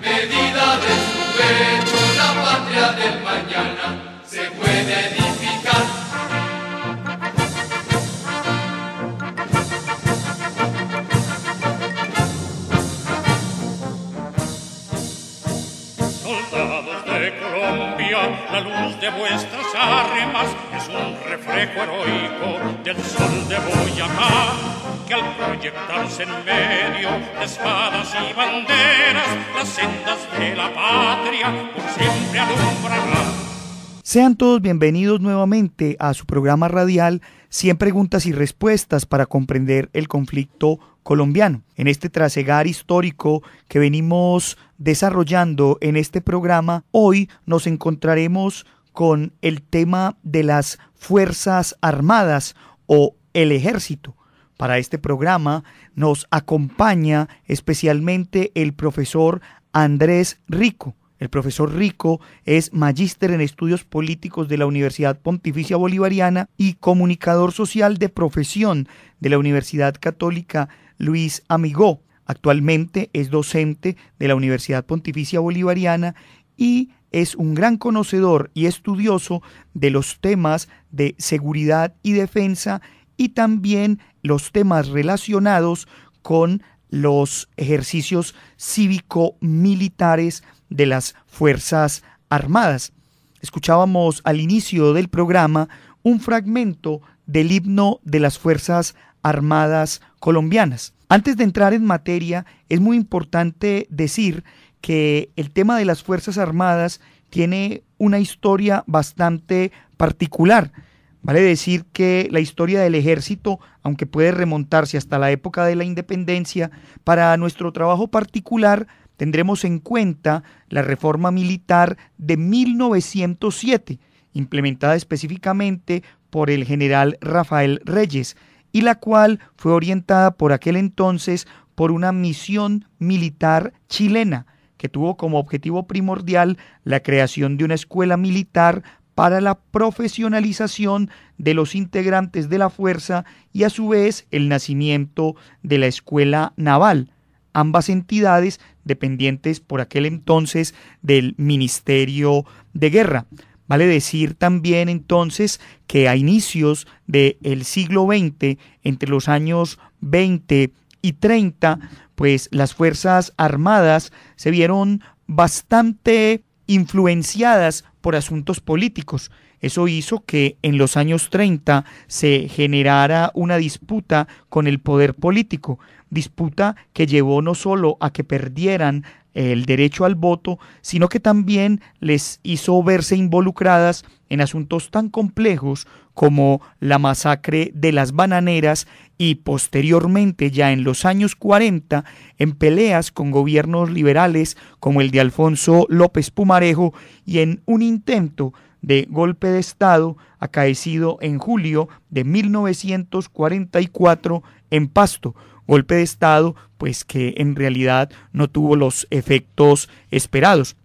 medida de su pecho, la patria del mañana se puede edificar. Soldados de Colombia, la luz de vuestras armas es un reflejo heroico del sol de Boyacá que al proyectarse en medio espadas y banderas, las sendas de la patria por siempre Sean todos bienvenidos nuevamente a su programa radial 100 preguntas y respuestas para comprender el conflicto colombiano. En este trasegar histórico que venimos desarrollando en este programa, hoy nos encontraremos con el tema de las Fuerzas Armadas o el Ejército, para este programa nos acompaña especialmente el profesor Andrés Rico. El profesor Rico es magíster en estudios políticos de la Universidad Pontificia Bolivariana y comunicador social de profesión de la Universidad Católica Luis Amigó. Actualmente es docente de la Universidad Pontificia Bolivariana y es un gran conocedor y estudioso de los temas de seguridad y defensa y también los temas relacionados con los ejercicios cívico-militares de las Fuerzas Armadas. Escuchábamos al inicio del programa un fragmento del himno de las Fuerzas Armadas colombianas. Antes de entrar en materia, es muy importante decir que el tema de las Fuerzas Armadas tiene una historia bastante particular. Vale decir que la historia del ejército, aunque puede remontarse hasta la época de la independencia, para nuestro trabajo particular tendremos en cuenta la reforma militar de 1907, implementada específicamente por el general Rafael Reyes, y la cual fue orientada por aquel entonces por una misión militar chilena, que tuvo como objetivo primordial la creación de una escuela militar para la profesionalización de los integrantes de la fuerza y a su vez el nacimiento de la Escuela Naval, ambas entidades dependientes por aquel entonces del Ministerio de Guerra. Vale decir también entonces que a inicios del siglo XX, entre los años 20 y 30, pues las Fuerzas Armadas se vieron bastante influenciadas por asuntos políticos. Eso hizo que en los años 30 se generara una disputa con el poder político, disputa que llevó no solo a que perdieran el derecho al voto, sino que también les hizo verse involucradas en asuntos tan complejos como la masacre de las bananeras y posteriormente ya en los años 40 en peleas con gobiernos liberales como el de Alfonso López Pumarejo y en un intento de golpe de Estado acaecido en julio de 1944 en Pasto, golpe de Estado, pues que en realidad no tuvo los efectos esperados.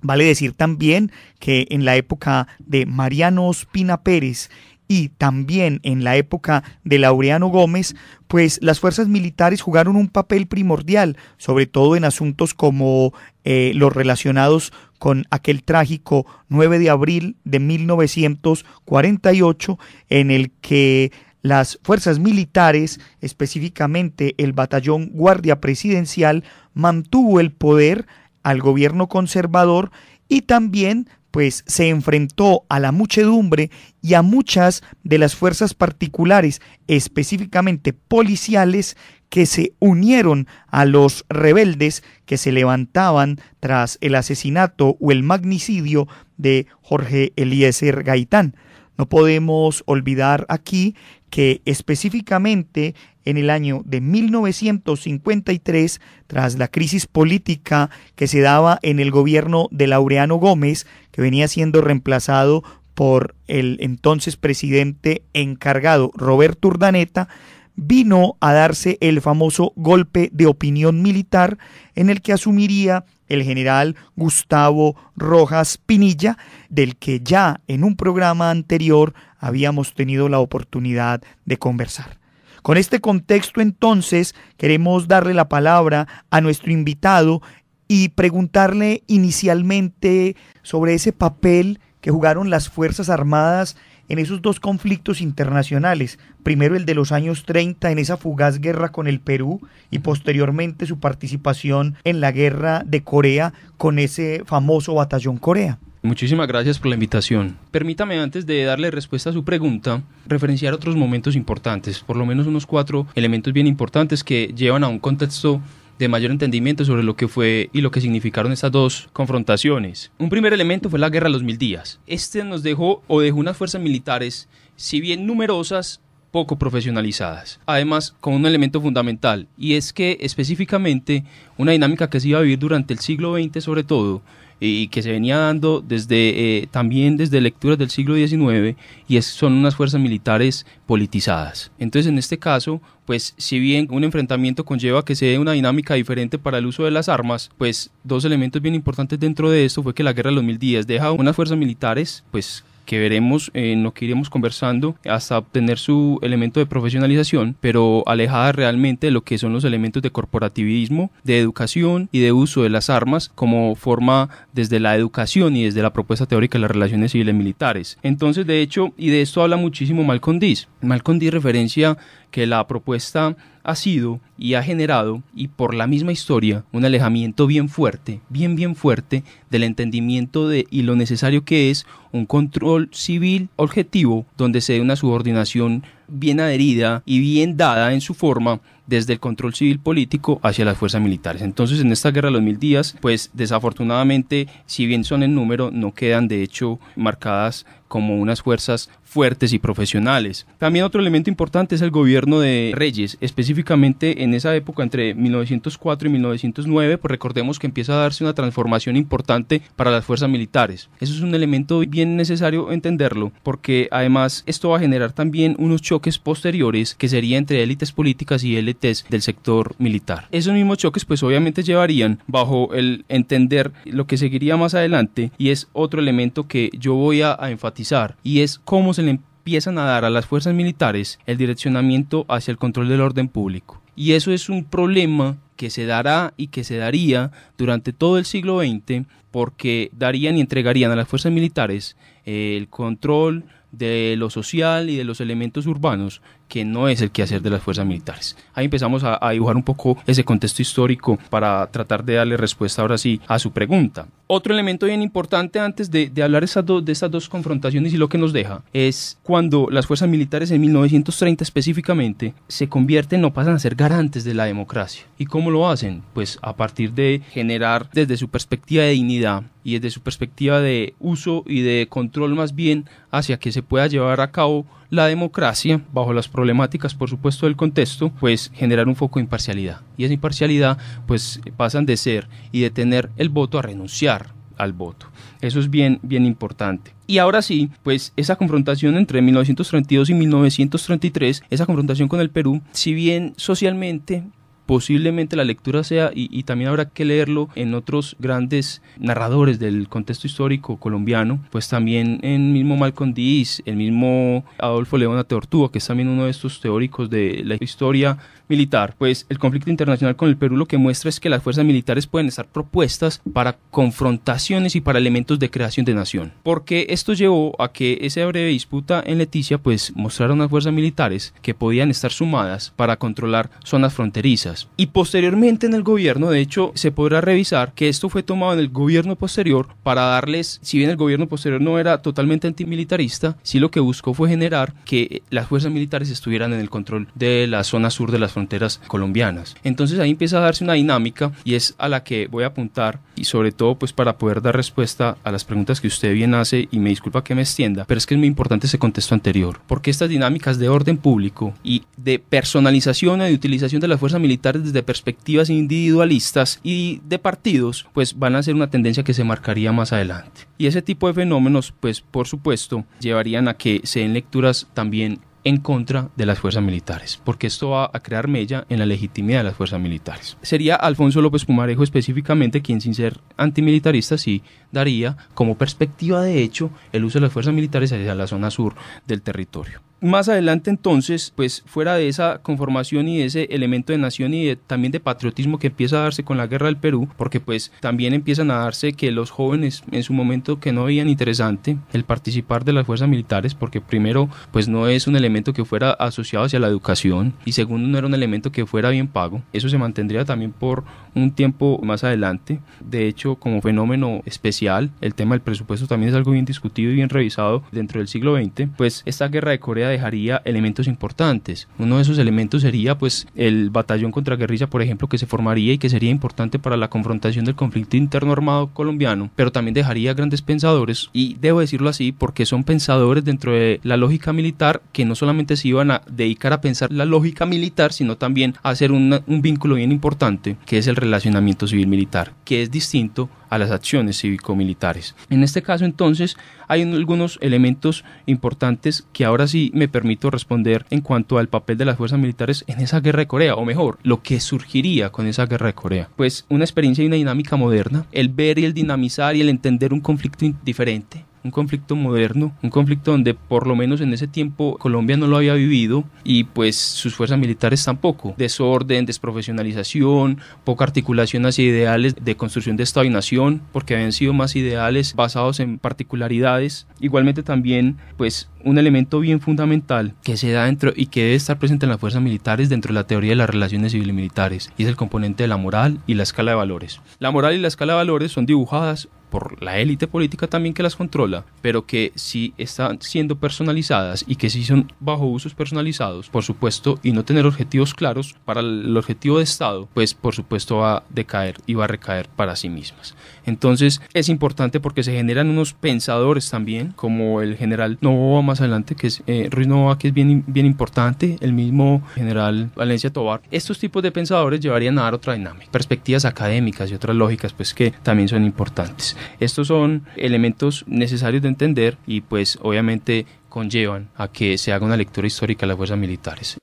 Vale decir también que en la época de Mariano Ospina Pérez y también en la época de Laureano Gómez, pues las fuerzas militares jugaron un papel primordial, sobre todo en asuntos como eh, los relacionados con aquel trágico 9 de abril de 1948, en el que las fuerzas militares, específicamente el batallón Guardia Presidencial, mantuvo el poder al gobierno conservador y también pues se enfrentó a la muchedumbre y a muchas de las fuerzas particulares, específicamente policiales, que se unieron a los rebeldes que se levantaban tras el asesinato o el magnicidio de Jorge Eliezer Gaitán. No podemos olvidar aquí que específicamente en el año de 1953, tras la crisis política que se daba en el gobierno de Laureano Gómez, que venía siendo reemplazado por el entonces presidente encargado Roberto Urdaneta, vino a darse el famoso golpe de opinión militar en el que asumiría el general Gustavo Rojas Pinilla, del que ya en un programa anterior habíamos tenido la oportunidad de conversar. Con este contexto entonces queremos darle la palabra a nuestro invitado y preguntarle inicialmente sobre ese papel que jugaron las Fuerzas Armadas en esos dos conflictos internacionales, primero el de los años 30 en esa fugaz guerra con el Perú y posteriormente su participación en la guerra de Corea con ese famoso batallón Corea. Muchísimas gracias por la invitación. Permítame antes de darle respuesta a su pregunta, referenciar otros momentos importantes, por lo menos unos cuatro elementos bien importantes que llevan a un contexto de mayor entendimiento sobre lo que fue y lo que significaron estas dos confrontaciones. Un primer elemento fue la Guerra de los Mil Días. Este nos dejó o dejó unas fuerzas militares, si bien numerosas, poco profesionalizadas. Además, con un elemento fundamental, y es que específicamente una dinámica que se iba a vivir durante el siglo XX sobre todo, eh, y que se venía dando desde, eh, también desde lecturas del siglo XIX y son unas fuerzas militares politizadas. Entonces en este caso, pues si bien un enfrentamiento conlleva que se dé una dinámica diferente para el uso de las armas, pues dos elementos bien importantes dentro de esto fue que la guerra de los mil días deja unas fuerzas militares pues que veremos eh, en lo que iremos conversando hasta obtener su elemento de profesionalización, pero alejada realmente de lo que son los elementos de corporativismo, de educación y de uso de las armas como forma desde la educación y desde la propuesta teórica de las relaciones civiles militares. Entonces, de hecho, y de esto habla muchísimo Malcondiz. Malcondiz referencia que la propuesta ha sido y ha generado, y por la misma historia, un alejamiento bien fuerte, bien, bien fuerte del entendimiento de y lo necesario que es un control civil objetivo donde se dé una subordinación bien adherida y bien dada en su forma desde el control civil político hacia las fuerzas militares. Entonces, en esta guerra de los mil días, pues desafortunadamente, si bien son en número, no quedan de hecho marcadas como unas fuerzas fuertes y profesionales. También otro elemento importante es el gobierno de Reyes, específicamente en esa época entre 1904 y 1909, pues recordemos que empieza a darse una transformación importante para las fuerzas militares. Eso es un elemento bien necesario entenderlo, porque además esto va a generar también unos choques posteriores que sería entre élites políticas y élites del sector militar. Esos mismos choques pues obviamente llevarían bajo el entender lo que seguiría más adelante y es otro elemento que yo voy a, a enfatizar y es cómo se le empiezan a dar a las fuerzas militares el direccionamiento hacia el control del orden público. Y eso es un problema que se dará y que se daría durante todo el siglo XX porque darían y entregarían a las fuerzas militares el control de lo social y de los elementos urbanos, que no es el quehacer de las fuerzas militares. Ahí empezamos a, dibujar un poco ese contexto histórico para tratar de darle respuesta ahora sí a su pregunta. Otro elemento bien importante antes de, hablar de estas dos confrontaciones y lo que nos deja es cuando las fuerzas militares en 1930 específicamente se convierten o pasan a ser garantes de la democracia. ¿Y cómo lo hacen? Pues a partir de generar desde su perspectiva de dignidad y desde su perspectiva de uso y de control más bien hacia que se pueda llevar a cabo la democracia bajo las problemáticas por supuesto del contexto pues generar un foco de imparcialidad y esa imparcialidad pues pasan de ser y de tener el voto a renunciar al voto eso es bien bien importante y ahora sí, pues esa confrontación entre 1932 y 1933, esa confrontación con el Perú, si bien socialmente posiblemente la lectura sea, y, también habrá que leerlo en otros grandes narradores del contexto histórico colombiano, pues también en mismo Malcolm Díez, el mismo Adolfo Leona Tortúa, que es también uno de estos teóricos de la historia militar, pues el conflicto internacional con el Perú lo que muestra es que las fuerzas militares pueden estar propuestas para confrontaciones y para elementos de creación de nación. Porque esto llevó a que esa breve disputa en Leticia pues mostrara unas fuerzas militares que podían estar sumadas para controlar zonas fronterizas. Y posteriormente en el gobierno, de hecho, se podrá revisar que esto fue tomado en el gobierno posterior para darles, si bien el gobierno posterior no era totalmente antimilitarista, sí lo que buscó fue generar que las fuerzas militares estuvieran en el control de la zona sur de las fronteras colombianas. Entonces ahí empieza a darse una dinámica y es a la que voy a apuntar y sobre todo pues para poder dar respuesta a las preguntas que usted bien hace y me disculpa que me extienda, pero es que es muy importante ese contexto anterior, porque estas dinámicas de orden público y de personalización y de utilización de las fuerzas militares desde perspectivas individualistas y de partidos pues van a ser una tendencia que se marcaría más adelante. Y ese tipo de fenómenos pues por supuesto llevarían a que se den lecturas también en contra de las fuerzas militares, porque esto va a crear mella en la legitimidad de las fuerzas militares. Sería Alfonso López Pumarejo específicamente quien, sin ser antimilitarista, sí daría como perspectiva de hecho el uso de las fuerzas militares hacia la zona sur del territorio. Más adelante entonces, pues fuera de esa conformación y ese elemento de nación y también de patriotismo que empieza a darse con la guerra del Perú, porque pues también empiezan a darse que los jóvenes en su momento que no veían interesante el participar de las fuerzas militares, porque primero pues no es un elemento que fuera asociado hacia la educación y segundo no era un elemento que fuera bien pago. Eso se mantendría también por un tiempo más adelante. De hecho, como fenómeno especial, el tema del presupuesto también es algo bien discutido y bien revisado dentro del siglo XX, pues esta guerra de Corea dejaría elementos importantes. Uno de esos elementos sería pues el batallón contra guerrilla, por ejemplo, que se formaría y que sería importante para la confrontación del conflicto interno armado colombiano, pero también dejaría grandes pensadores y debo decirlo así porque son pensadores dentro de la lógica militar que no solamente se iban a dedicar a pensar la lógica militar, sino también a hacer un vínculo bien importante que es el relacionamiento civil militar, que es distinto a las acciones cívico-militares. En este caso entonces hay algunos elementos importantes que ahora sí me permito responder en cuanto al papel de las fuerzas militares en esa guerra de Corea, o mejor, lo que surgiría con esa guerra de Corea. Pues una experiencia y una dinámica moderna, el ver y el dinamizar y el entender un conflicto diferente, un conflicto moderno, un conflicto donde por lo menos en ese tiempo Colombia no lo había vivido y pues sus fuerzas militares tampoco. Desorden, desprofesionalización, poca articulación hacia ideales de construcción de Estado y Nación, porque habían sido más ideales basados en particularidades. Igualmente también pues un elemento bien fundamental que se da dentro y que debe estar presente en las fuerzas militares dentro de la teoría de las relaciones civiles militares, y es el componente de la moral y la escala de valores. La moral y la escala de valores son dibujadas por la élite política también que las controla, pero que si están siendo personalizadas y que si son bajo usos personalizados, por supuesto, y no tener objetivos claros para el objetivo de Estado, pues por supuesto va a decaer y va a recaer para sí mismas. Entonces es importante porque se generan unos pensadores también, como el general Novoa adelante, que es eh, Ruiz Nova, que es bien, bien importante, el mismo general Valencia Tobar. Estos tipos de pensadores llevarían a dar otra dinámica, perspectivas académicas y otras lógicas, pues que también son importantes. Estos son elementos necesarios de entender y pues obviamente conllevan a que se haga una lectura histórica de las fuerzas militares.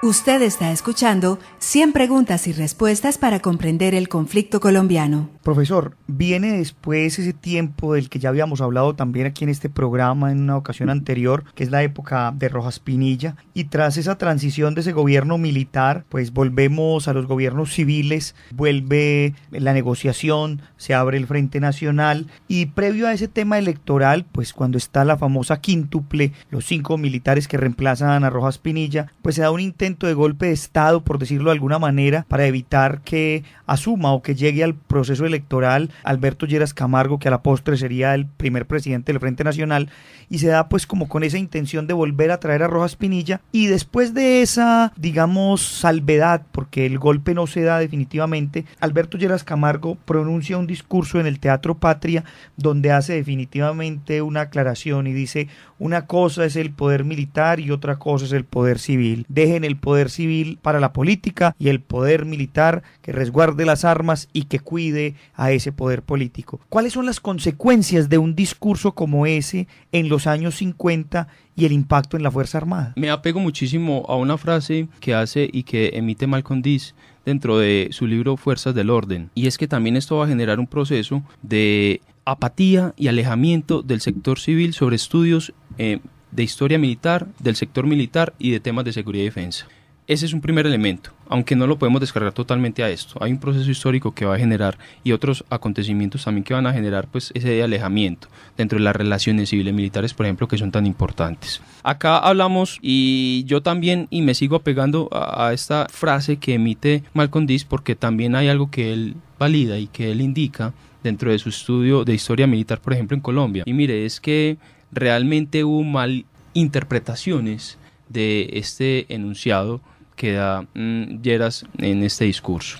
Usted está escuchando 100 preguntas y respuestas para comprender el conflicto colombiano. Profesor, viene después ese tiempo del que ya habíamos hablado también aquí en este programa en una ocasión anterior, que es la época de Rojas Pinilla, y tras esa transición de ese gobierno militar, pues volvemos a los gobiernos civiles, vuelve la negociación, se abre el Frente Nacional, y previo a ese tema electoral, pues cuando está la famosa quíntuple, los cinco militares que reemplazan a Rojas Pinilla, pues se da un intento de golpe de Estado, por decirlo de alguna manera, para evitar que asuma o que llegue al proceso electoral Alberto Lleras Camargo, que a la postre sería el primer presidente del Frente Nacional, y se da pues como con esa intención de volver a traer a Rojas Pinilla, y después de esa, digamos, salvedad, porque el golpe no se da definitivamente, Alberto Lleras Camargo pronuncia un discurso en el Teatro Patria, donde hace definitivamente una aclaración y dice, una cosa es el poder militar y otra cosa es el poder civil, dejen el poder civil para la política y el poder militar que resguarde las armas y que cuide a ese poder político. ¿Cuáles son las consecuencias de un discurso como ese en los años 50 y el impacto en la Fuerza Armada? Me apego muchísimo a una frase que hace y que emite Malcondiz dentro de su libro Fuerzas del Orden. Y es que también esto va a generar un proceso de apatía y alejamiento del sector civil sobre estudios eh, de historia militar, del sector militar y de temas de seguridad y defensa. Ese es un primer elemento, aunque no lo podemos descargar totalmente a esto. Hay un proceso histórico que va a generar y otros acontecimientos también que van a generar pues ese alejamiento dentro de las relaciones civiles militares, por ejemplo, que son tan importantes. Acá hablamos y yo también y me sigo apegando a, esta frase que emite Malcondiz porque también hay algo que él valida y que él indica dentro de su estudio de historia militar, por ejemplo, en Colombia. Y mire, es que realmente hubo mal interpretaciones de este enunciado que da mm, en este discurso.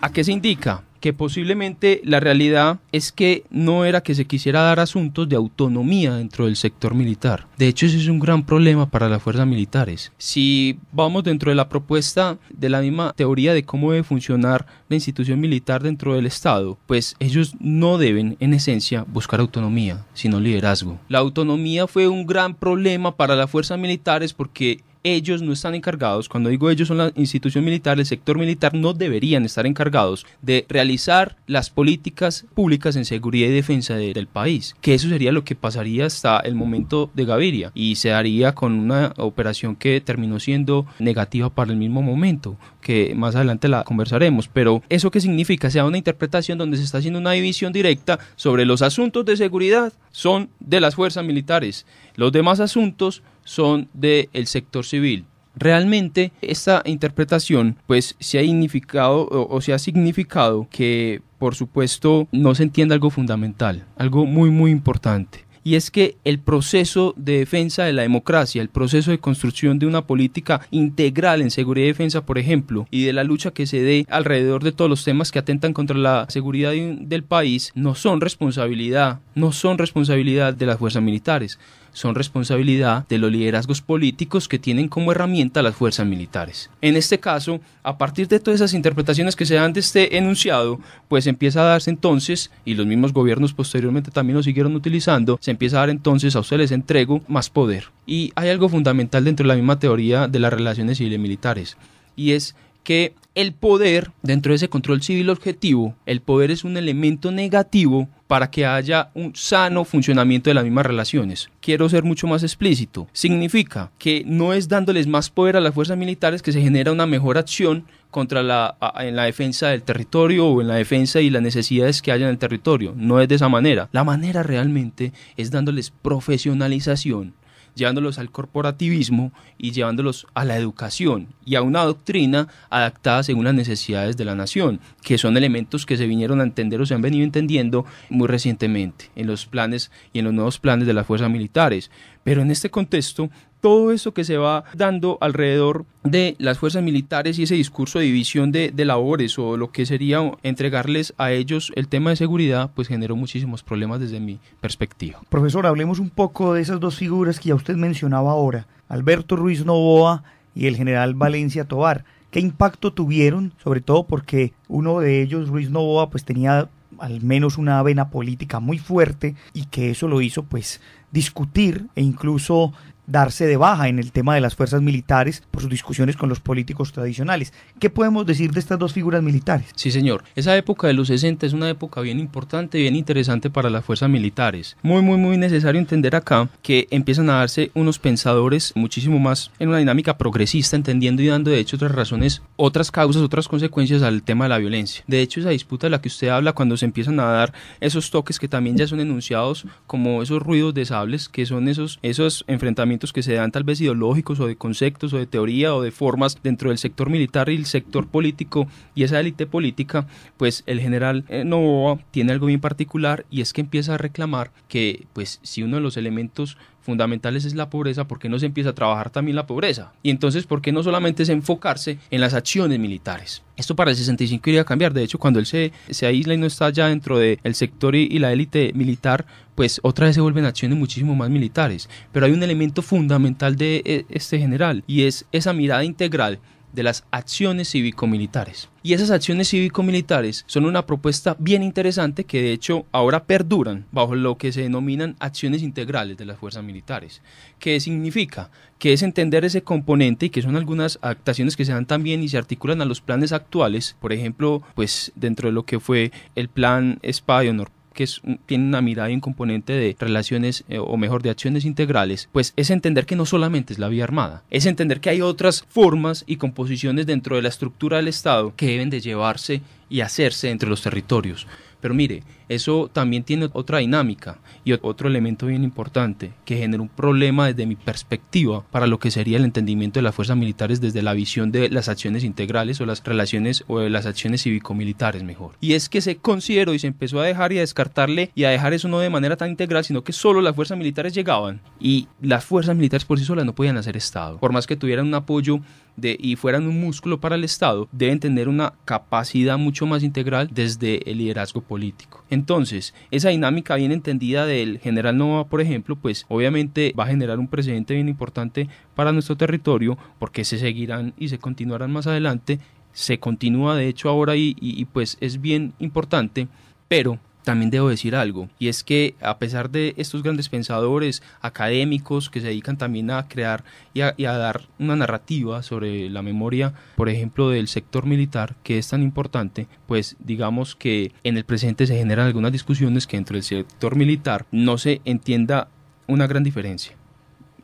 ¿A qué se indica? que posiblemente la realidad es que no era que se quisiera dar asuntos de autonomía dentro del sector militar. De hecho, ese es un gran problema para las fuerzas militares. Si vamos dentro de la propuesta de la misma teoría de cómo debe funcionar la institución militar dentro del Estado, pues ellos no deben, en esencia, buscar autonomía, sino liderazgo. La autonomía fue un gran problema para las fuerzas militares porque ellos no están encargados, cuando digo ellos son la institución militar, el sector militar, no deberían estar encargados de realizar las políticas públicas en seguridad y defensa del país, que eso sería lo que pasaría hasta el momento de Gaviria y se haría con una operación que terminó siendo negativa para el mismo momento, que más adelante la conversaremos, pero eso que significa sea una interpretación donde se está haciendo una división directa sobre los asuntos de seguridad son de las fuerzas militares, los demás asuntos son del sector civil. Realmente esta interpretación pues se ha significado se ha significado que por supuesto no se entiende algo fundamental, algo muy muy importante y es que el proceso de defensa de la democracia, el proceso de construcción de una política integral en seguridad y defensa, por ejemplo, y de la lucha que se dé alrededor de todos los temas que atentan contra la seguridad del país, no son responsabilidad, no son responsabilidad de las fuerzas militares, son responsabilidad de los liderazgos políticos que tienen como herramienta las fuerzas militares. En este caso, a partir de todas esas interpretaciones que se dan de este enunciado, pues empieza a darse entonces, y los mismos gobiernos posteriormente también lo siguieron utilizando, se empieza a dar entonces a ustedes entrego más poder. Y hay algo fundamental dentro de la misma teoría de las relaciones civiles militares, y es que el poder, dentro de ese control civil objetivo, el poder es un elemento negativo para que haya un sano funcionamiento de las mismas relaciones. Quiero ser mucho más explícito. Significa que no es dándoles más poder a las fuerzas militares que se genera una mejor acción contra la, en la defensa del territorio o en la defensa y las necesidades que hay en el territorio. No es de esa manera. La manera realmente es dándoles profesionalización llevándolos al corporativismo y llevándolos a la educación y a una doctrina adaptada según las necesidades de la nación, que son elementos que se vinieron a entender o se han venido entendiendo muy recientemente en los planes y en los nuevos planes de las fuerzas militares. Pero en este contexto todo eso que se va dando alrededor de las fuerzas militares y ese discurso de división de, labores o lo que sería entregarles a ellos el tema de seguridad, pues generó muchísimos problemas desde mi perspectiva. Profesor, hablemos un poco de esas dos figuras que ya usted mencionaba ahora, Alberto Ruiz Novoa y el general Valencia Tovar. ¿Qué impacto tuvieron? Sobre todo porque uno de ellos, Ruiz Novoa, pues tenía al menos una vena política muy fuerte y que eso lo hizo pues discutir e incluso darse de baja en el tema de las fuerzas militares por sus discusiones con los políticos tradicionales. ¿Qué podemos decir de estas dos figuras militares? Sí, señor. Esa época de los 60 es una época bien importante, bien interesante para las fuerzas militares. Muy, muy, muy necesario entender acá que empiezan a darse unos pensadores muchísimo más en una dinámica progresista, entendiendo y dando de hecho otras razones, otras causas, otras consecuencias al tema de la violencia. De hecho, esa disputa de la que usted habla cuando se empiezan a dar esos toques que también ya son enunciados como esos ruidos de sables, que son esos, esos enfrentamientos que se dan tal vez ideológicos o de conceptos o de teoría o de formas dentro del sector militar y el sector político y esa élite política, pues el general eh, Novoa tiene algo bien particular y es que empieza a reclamar que pues si uno de los elementos fundamentales es la pobreza, ¿por qué no se empieza a trabajar también la pobreza? Y entonces, ¿por qué no solamente es enfocarse en las acciones militares? Esto para el 65 iría a cambiar. De hecho, cuando él se, se aísla y no está ya dentro del sector y, y la élite militar, pues otra vez se vuelven acciones muchísimo más militares. Pero hay un elemento fundamental de e, este general y es esa mirada integral de las acciones cívico-militares. Y esas acciones cívico-militares son una propuesta bien interesante que de hecho ahora perduran bajo lo que se denominan acciones integrales de las fuerzas militares. ¿Qué significa? Que es entender ese componente y que son algunas actuaciones que se dan también y se articulan a los planes actuales, por ejemplo, pues dentro de lo que fue el plan Espada de Honor que mm, tiene una mirada y un componente de relaciones eh, o mejor de acciones integrales, pues es entender que no solamente es la vía armada, es entender que hay otras formas y composiciones dentro de la estructura del Estado que deben de llevarse y hacerse entre los territorios. Pero mire, eso también tiene otra dinámica y otro elemento bien importante que genera un problema desde mi perspectiva para lo que sería el entendimiento de las fuerzas militares desde la visión de las acciones integrales o las relaciones o las acciones cívico-militares mejor. Y es que se consideró y se empezó a dejar y a descartarle y a dejar eso no de manera tan integral, sino que solo las fuerzas militares llegaban y las fuerzas militares por sí solas no podían hacer Estado. Por más que tuvieran un apoyo de, y fueran un músculo para el Estado, deben tener una capacidad mucho más integral desde el liderazgo político. Entonces, esa dinámica bien entendida del general Nova, por ejemplo, pues obviamente va a generar un precedente bien importante para nuestro territorio porque se seguirán y se continuarán más adelante. Se continúa de hecho ahora y, y pues es bien importante, pero también debo decir algo, y es que a pesar de estos grandes pensadores académicos que se dedican también a crear y a, dar una narrativa sobre la memoria, por ejemplo, del sector militar, que es tan importante, pues digamos que en el presente se generan algunas discusiones que entre el sector militar no se entienda una gran diferencia,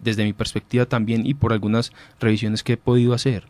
desde mi perspectiva también y por algunas revisiones que he podido hacer,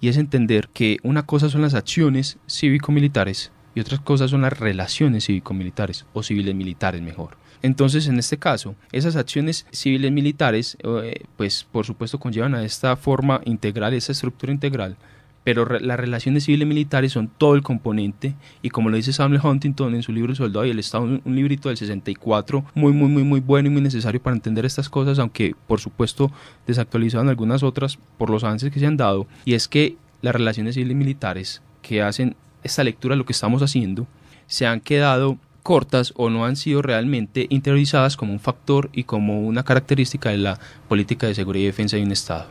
y es entender que una cosa son las acciones cívico-militares otras cosas son las relaciones cívico-militares o civiles militares mejor. Entonces, en este caso, esas acciones civiles militares, eh, pues por supuesto conllevan a esta forma integral, esa estructura integral, pero las relaciones civiles militares son todo el componente y como lo dice Samuel Huntington en su libro Soldado y el Estado, un, un, librito del 64 muy muy muy muy bueno y muy necesario para entender estas cosas, aunque por supuesto desactualizado en algunas otras por los avances que se han dado y es que las relaciones civiles militares que hacen esta lectura, lo que estamos haciendo, se han quedado cortas o no han sido realmente interiorizadas como un factor y como una característica de la política de seguridad y defensa de un Estado.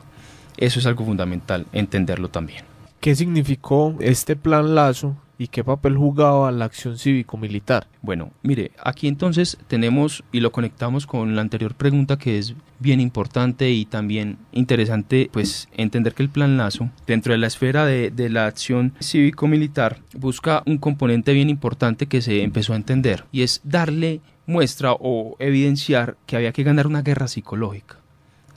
Eso es algo fundamental entenderlo también. ¿Qué significó este plan Lazo y qué papel jugaba la acción cívico-militar. Bueno, mire, aquí entonces tenemos y lo conectamos con la anterior pregunta que es bien importante y también interesante pues entender que el plan Lazo dentro de la esfera de, de la acción cívico-militar busca un componente bien importante que se empezó a entender y es darle muestra o evidenciar que había que ganar una guerra psicológica.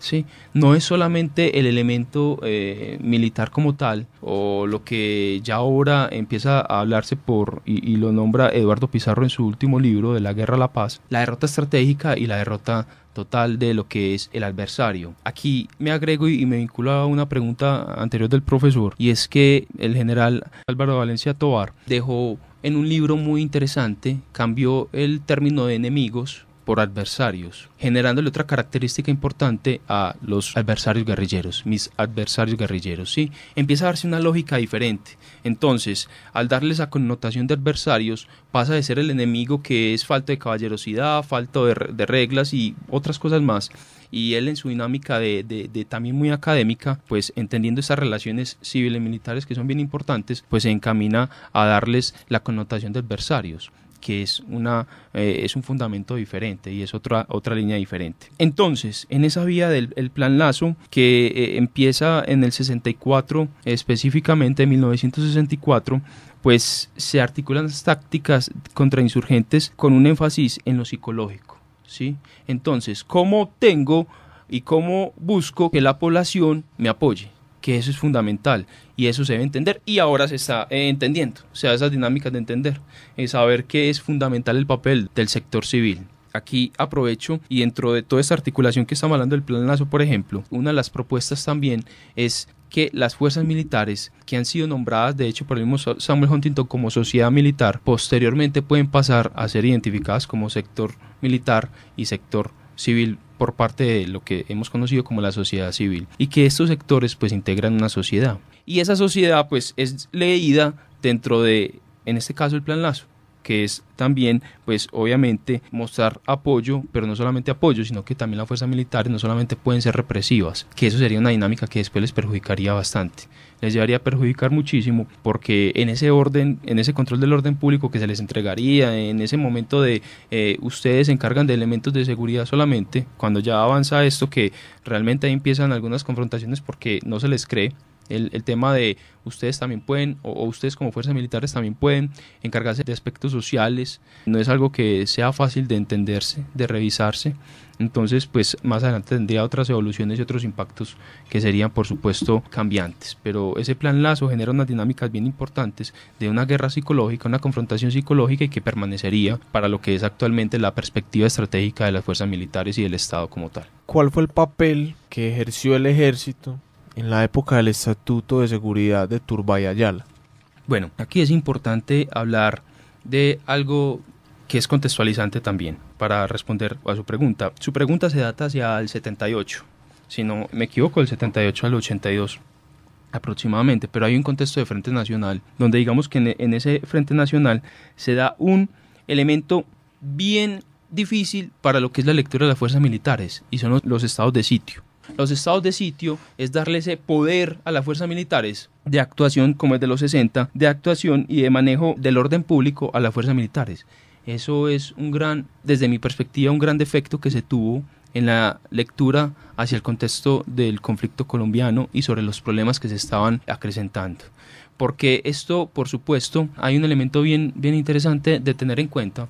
¿sí? No es solamente el elemento eh, militar como tal, o lo que ya ahora empieza a hablarse por, y, lo nombra Eduardo Pizarro en su último libro de la guerra a la paz, la derrota estratégica y la derrota total de lo que es el adversario. Aquí me agrego y me vinculo a una pregunta anterior del profesor, y es que el general Álvaro Valencia Tovar dejó en un libro muy interesante, cambió el término de enemigos por adversarios, generándole otra característica importante a los adversarios guerrilleros, mis adversarios guerrilleros, ¿sí? Empieza a darse una lógica diferente. Entonces, al darles la connotación de adversarios, pasa de ser el enemigo que es falta de caballerosidad, falta de, reglas y otras cosas más, y él en su dinámica de, también muy académica, pues entendiendo esas relaciones civiles militares que son bien importantes, pues se encamina a darles la connotación de adversarios que es, una, eh, es un fundamento diferente y es otra, otra línea diferente. Entonces, en esa vía del plan Lazo, que eh, empieza en el 64, específicamente en 1964, pues se articulan las tácticas contra insurgentes con un énfasis en lo psicológico. ¿sí? Entonces, ¿cómo tengo y cómo busco que la población me apoye? que eso es fundamental y eso se debe entender y ahora se está eh, entendiendo, o sea, esas dinámicas de entender, eh, saber que es fundamental el papel del sector civil. Aquí aprovecho y dentro de toda esta articulación que estamos hablando del Plan Lazo, por ejemplo, una de las propuestas también es que las fuerzas militares que han sido nombradas de hecho por el mismo Samuel Huntington como sociedad militar posteriormente pueden pasar a ser identificadas como sector militar y sector civil por parte de lo que hemos conocido como la sociedad civil y que estos sectores pues integran una sociedad y esa sociedad pues es leída dentro de en este caso el plan Lazo que es también, pues obviamente, mostrar apoyo, pero no solamente apoyo, sino que también las fuerzas militares no solamente pueden ser represivas, que eso sería una dinámica que después les perjudicaría bastante. Les llevaría a perjudicar muchísimo porque en ese orden, en ese control del orden público que se les entregaría, en ese momento de eh, ustedes se encargan de elementos de seguridad solamente, cuando ya avanza esto que realmente ahí empiezan algunas confrontaciones porque no se les cree, el, tema de ustedes también pueden, o, ustedes como fuerzas militares también pueden encargarse de aspectos sociales. No es algo que sea fácil de entenderse, de revisarse. Entonces, pues más adelante tendría otras evoluciones y otros impactos que serían, por supuesto, cambiantes. Pero ese plan lazo genera unas dinámicas bien importantes de una guerra psicológica, una confrontación psicológica y que permanecería para lo que es actualmente la perspectiva estratégica de las fuerzas militares y del Estado como tal. ¿Cuál fue el papel que ejerció el ejército en la época del Estatuto de Seguridad de Ayala. Bueno, aquí es importante hablar de algo que es contextualizante también para responder a su pregunta. Su pregunta se data hacia el 78, si no me equivoco, del 78 al 82 aproximadamente, pero hay un contexto de Frente Nacional, donde digamos que e, en ese Frente Nacional se da un elemento bien difícil para lo que es la lectura de las fuerzas militares, y son los estados de sitio. Los estados de sitio es darle ese poder a las fuerzas militares de actuación, como es de los 60, de actuación y de manejo del orden público a las fuerzas militares. Eso es un gran, desde mi perspectiva, un gran defecto que se tuvo en la lectura hacia el contexto del conflicto colombiano y sobre los problemas que se estaban acrecentando. Porque esto, por supuesto, hay un elemento bien, bien interesante de tener en cuenta,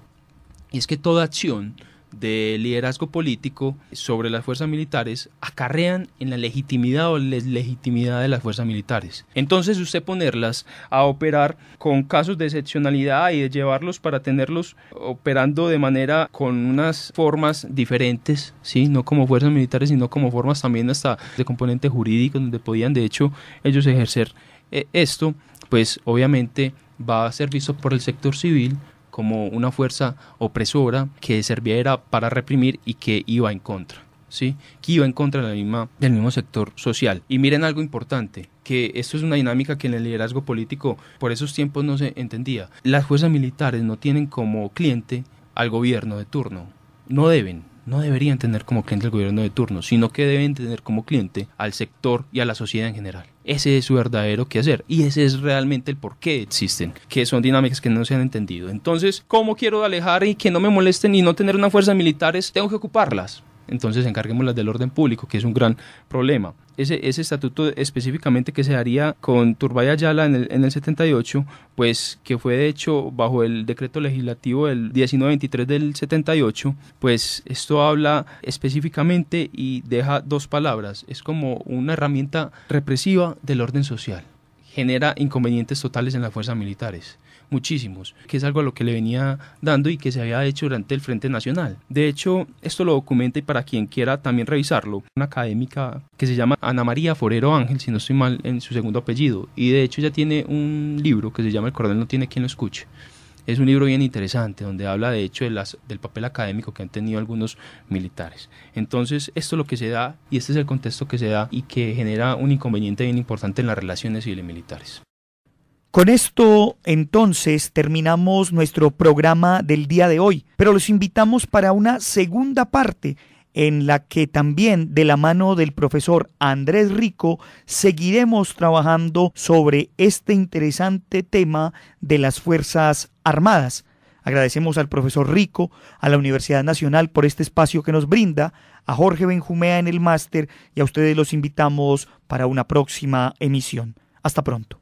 y es que toda acción de liderazgo político sobre las fuerzas militares acarrean en la legitimidad o legitimidad de las fuerzas militares. Entonces usted ponerlas a operar con casos de excepcionalidad y de llevarlos para tenerlos operando de manera con unas formas diferentes, ¿sí? no como fuerzas militares, sino como formas también hasta de componente jurídico, donde podían de hecho ellos ejercer eh, esto, pues obviamente va a ser visto por el sector civil como una fuerza opresora que servía para reprimir y que iba en contra. ¿Sí? que iba en contra la misma, del mismo sector social. Y miren algo importante, que esto es una dinámica que en el liderazgo político por esos tiempos no se entendía. Las fuerzas militares no tienen como cliente al gobierno de turno, no deben, no deberían tener como cliente el gobierno de turno, sino que deben tener como cliente al sector y a la sociedad en general. Ese es su verdadero quehacer y ese es realmente el por qué existen, que son dinámicas que no se han entendido. Entonces, ¿cómo quiero alejar y que no me molesten y no tener una fuerza militares? Tengo que ocuparlas entonces encarguemos las del orden público, que es un gran problema. Ese, estatuto específicamente que se haría con Turbay Ayala en el, en el 78, pues que fue hecho bajo el decreto legislativo del 1923 del 78, pues esto habla específicamente y deja dos palabras. Es como una herramienta represiva del orden social genera inconvenientes totales en las fuerzas militares muchísimos, que es algo a lo que le venía dando y que se había hecho durante el Frente Nacional. De hecho, esto lo documenta y para quien quiera también revisarlo, una académica que se llama Ana María Forero Ángel, si no estoy mal en su segundo apellido, y de hecho ya tiene un libro que se llama El cordel no tiene quien lo escuche. Es un libro bien interesante donde habla de hecho de las, del papel académico que han tenido algunos militares. Entonces, esto es lo que se da y este es el contexto que se da y que genera un inconveniente bien importante en las relaciones civiles militares. Con esto entonces terminamos nuestro programa del día de hoy, pero los invitamos para una segunda parte en la que también de la mano del profesor Andrés Rico seguiremos trabajando sobre este interesante tema de las Fuerzas Armadas. Agradecemos al profesor Rico, a la Universidad Nacional por este espacio que nos brinda, a Jorge Benjumea en el máster y a ustedes los invitamos para una próxima emisión. Hasta pronto.